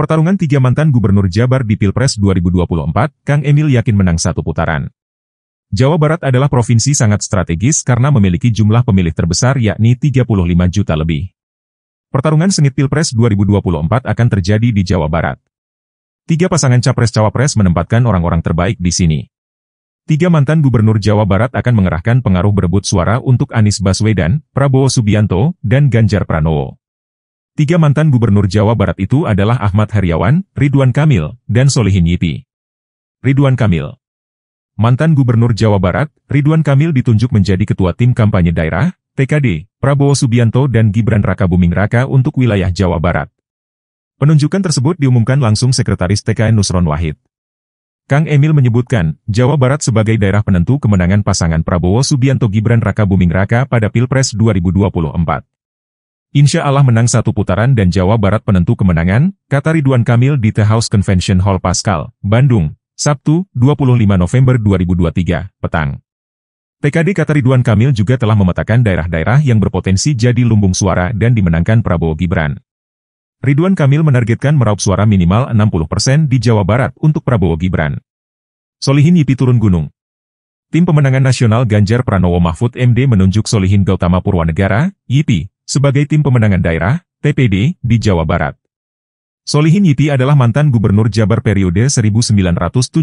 Pertarungan tiga mantan Gubernur Jabar di Pilpres 2024, Kang Emil yakin menang satu putaran. Jawa Barat adalah provinsi sangat strategis karena memiliki jumlah pemilih terbesar yakni 35 juta lebih. Pertarungan sengit Pilpres 2024 akan terjadi di Jawa Barat. Tiga pasangan capres-cawapres menempatkan orang-orang terbaik di sini. Tiga mantan gubernur Jawa Barat akan mengerahkan pengaruh berebut suara untuk Anies Baswedan, Prabowo Subianto, dan Ganjar Pranowo. Tiga mantan gubernur Jawa Barat itu adalah Ahmad Heriawan, Ridwan Kamil, dan Solihin Yipi. Ridwan Kamil Mantan Gubernur Jawa Barat, Ridwan Kamil ditunjuk menjadi Ketua Tim Kampanye Daerah, TKD, Prabowo Subianto dan Gibran Raka Buming Raka untuk wilayah Jawa Barat. Penunjukan tersebut diumumkan langsung Sekretaris TKN Nusron Wahid. Kang Emil menyebutkan, Jawa Barat sebagai daerah penentu kemenangan pasangan Prabowo Subianto Gibran Raka Buming Raka pada Pilpres 2024. Insya Allah menang satu putaran dan Jawa Barat penentu kemenangan, kata Ridwan Kamil di The House Convention Hall Pascal, Bandung, Sabtu, 25 November 2023, petang. PKD kata Ridwan Kamil juga telah memetakan daerah-daerah yang berpotensi jadi lumbung suara dan dimenangkan Prabowo Gibran. Ridwan Kamil menargetkan meraup suara minimal 60% di Jawa Barat untuk Prabowo Gibran. Solihin Yipi turun gunung. Tim pemenangan nasional Ganjar Pranowo Mahfud MD menunjuk Solihin Gautama Purwanegara, Yipi, sebagai tim pemenangan daerah, TPD, di Jawa Barat. Solihin Yiti adalah mantan Gubernur Jabar periode 1970-1975.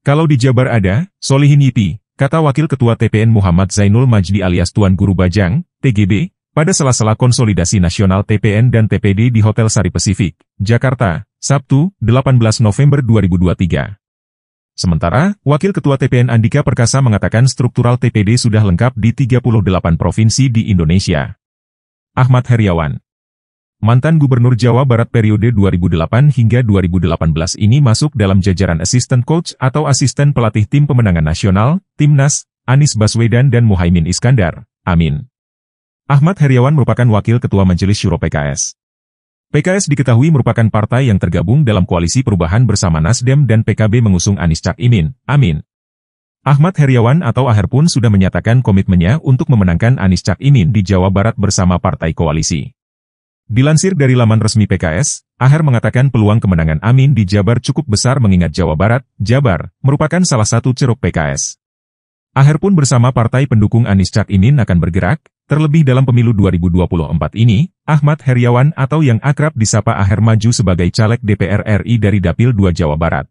Kalau di Jabar ada, Solihin Yiti, kata Wakil Ketua TPN Muhammad Zainul Majdi alias Tuan Guru Bajang, TGB, pada sela-sela konsolidasi nasional TPN dan TPD di Hotel Sari Pasifik, Jakarta, Sabtu, 18 November 2023. Sementara, Wakil Ketua TPN Andika Perkasa mengatakan struktural TPD sudah lengkap di 38 provinsi di Indonesia. Ahmad Heriawan Mantan Gubernur Jawa Barat periode 2008 hingga 2018 ini masuk dalam jajaran asisten Coach atau Asisten Pelatih Tim Pemenangan Nasional, Timnas, Anies Baswedan dan Muhaimin Iskandar. Amin. Ahmad Heriawan merupakan Wakil Ketua Majelis Syuro PKS. PKS diketahui merupakan partai yang tergabung dalam koalisi perubahan bersama Nasdem dan PKB mengusung Anies Cak Imin. Amin. Ahmad Heriawan atau Aher pun sudah menyatakan komitmennya untuk memenangkan Anies Cak Imin di Jawa Barat bersama partai koalisi. Dilansir dari laman resmi PKS, Aher mengatakan peluang kemenangan Amin di Jabar cukup besar mengingat Jawa Barat, Jabar, merupakan salah satu ceruk PKS. Aher pun bersama partai pendukung Anies Cak Imin akan bergerak, terlebih dalam pemilu 2024 ini, Ahmad Heriawan atau yang akrab disapa Aher maju sebagai caleg DPR RI dari Dapil 2 Jawa Barat.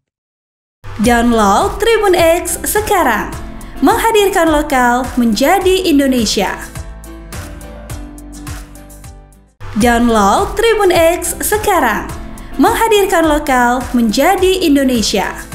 Download Tribun X sekarang. Menghadirkan lokal menjadi Indonesia. Download Tribun X sekarang. Menghadirkan lokal menjadi Indonesia.